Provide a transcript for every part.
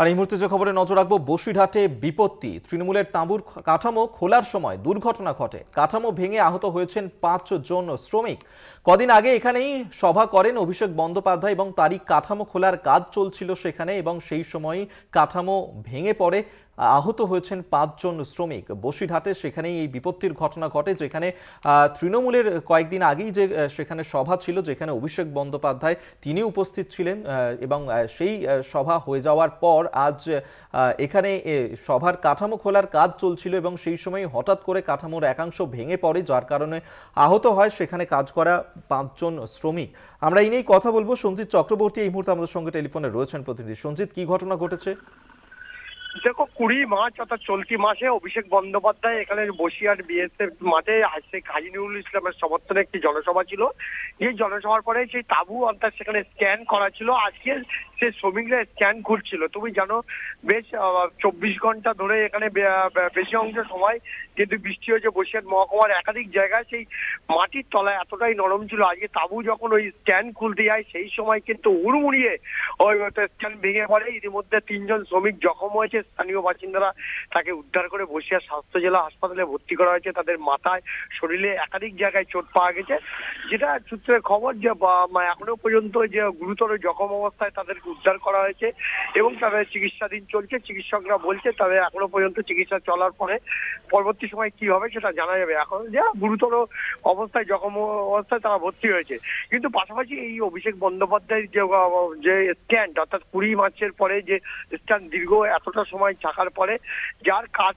আর এই মুহূর্তে যে খবরে নজর রাখবো বসিরহাটে বিপত্তি তৃণমূলের তাঁবুর কাঠামো খোলার সময় দুর্ঘটনা ঘটে কাঠামো ভেঙে আহত হয়েছেন পাঁচজন শ্রমিক কদিন আগে এখানেই সভা করেন অভিষেক বন্দ্যোপাধ্যায় এবং তারই কাঠামো খোলার কাজ চলছিল সেখানে এবং সেই সময় কাঠামো ভেঙে পড়ে আহত হয়েছেন পাঁচজন শ্রমিক বসিরহাটে সেখানেই এই বিপত্তির ঘটনা ঘটে যেখানে তৃণমূলের কয়েকদিন আগেই যে সেখানে সভা ছিল যেখানে অভিষেক বন্দ্যোপাধ্যায় তিনি উপস্থিত ছিলেন এবং সেই সভা হয়ে যাওয়ার পর আজ এখানে সভার কাঠামো খোলার কাজ চলছিল এবং সেই সময় হঠাৎ করে কাঠামোর একাংশ ভেঙে পড়ে যার কারণে আহত হয় সেখানে কাজ করা পাঁচজন শ্রমিক আমরা এই নিয়েই কথা বলবো সঞ্জিত চক্রবর্তী এই মুহূর্তে আমাদের সঙ্গে টেলিফোনে রয়েছেন প্রতিনিধি সঞ্জিত কি ঘটনা ঘটেছে দেখো কুড়ি মার্চ অর্থাৎ চলতি মাসে অভিষেক বন্দ্যোপাধ্যায় এখানে বসিয়ার বিএসএফ মাঠে শেখ হাজি ইসলামের সমর্থনে একটি জনসভা ছিল এই জনসভার পরে সেই তাবু অর্থাৎ সেখানে স্ক্যান করা ছিল আজকে সে শ্রমিকরা স্ক্যান ঘুরছিল তুমি জানো বেশ চব্বিশ ঘন্টা ধরে এখানে বেশি অংশ সময় কিন্তু বৃষ্টি হয়েছে বসিয়ার মহকুমার একাধিক জায়গায় সেই মাটির তলায় এতটাই নরম ছিল আজকে তাবু যখন ওই স্ক্যান খুলতে যায় সেই সময় কিন্তু উড়মুড়িয়ে ওই স্ক্যান ভেঙে পড়ে ইতিমধ্যে তিনজন শ্রমিক জখম হয়েছে স্থানীয় বাসিন্দারা তাকে উদ্ধার করে বসিরহাট স্বাস্থ্য জেলা হাসপাতালে ভর্তি করা হয়েছে তাদের মাথায় শরীরে একাধিক জায়গায় চোট পাওয়া গেছে যেটা সূত্রে খবর যে এখনো পর্যন্ত যে গুরুতর জখম অবস্থায় তাদেরকে উদ্ধার করা হয়েছে এবং তাদের চিকিৎসাধীন চলছে চিকিৎসকরা বলছে তাদের এখনো পর্যন্ত চিকিৎসা চলার পরে পরবর্তী সময় কি হবে সেটা জানা যাবে এখন যে গুরুতর অবস্থায় জখম অবস্থায় তারা ভর্তি হয়েছে কিন্তু পাশাপাশি এই অভিষেক বন্দ্যোপাধ্যায়ের যে যে স্ট্যান্ড অর্থাৎ কুড়ি মার্চের পরে যে স্ট্যান্ড দীর্ঘ এতটা সময় থাকার পরে যার কাজ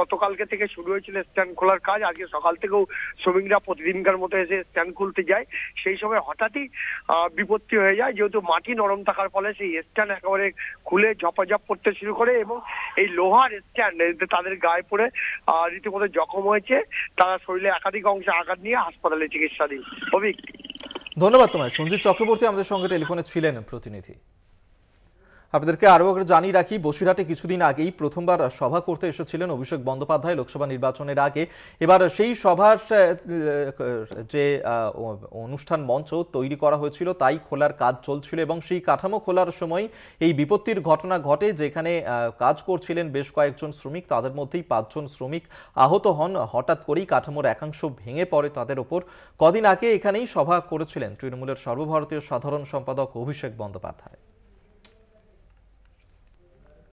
গতকালকে থেকে শুরু হয়েছিল স্ট্যান্ড খোলার কাজ আজকে সকাল থেকেও শ্রমিকরা প্রতিদিনকার মতো এসে স্ট্যান্ড খুলতে যায় সেই সময় হঠাৎই বিপত্তি হয়ে যায় যেহেতু মাটি নরম থাকার ফলে সেই স্ট্যান্ড একেবারে খুলে ঝপাঝপ করতে শুরু করে এবং এই লোহার স্ট্যান্ড তাদের গায়ে পড়ে রীতিমতো জখম হয়েছে তারা শরীরে একাধিক অংশে আঘাত নিয়ে হাসপাতালে চিকিৎসাধীন অভিক ধন্যবাদ তোমায় সঞ্জিত চক্রবর্তী আমাদের সঙ্গে টেলিফোনে ছিলেন প্রতিনিধি আপনাদেরকে আরও জানিয়ে রাখি বসিরহাটে কিছুদিন আগেই প্রথমবার সভা করতে এসেছিলেন অভিষেক বন্দ্যোপাধ্যায় লোকসভা নির্বাচনের আগে এবার সেই সভার যে অনুষ্ঠান মঞ্চ তৈরি করা হয়েছিল তাই খোলার কাজ চলছিল এবং সেই কাঠামো খোলার সময় এই বিপত্তির ঘটনা ঘটে যেখানে কাজ করছিলেন বেশ কয়েকজন শ্রমিক তাদের মধ্যেই পাঁচজন শ্রমিক আহত হন হঠাৎ করেই কাঠামোর একাংশ ভেঙে পড়ে তাদের ওপর কদিন আগে এখানেই সভা করেছিলেন তৃণমূলের সর্বভারতীয় সাধারণ সম্পাদক অভিষেক বন্দ্যোপাধ্যায়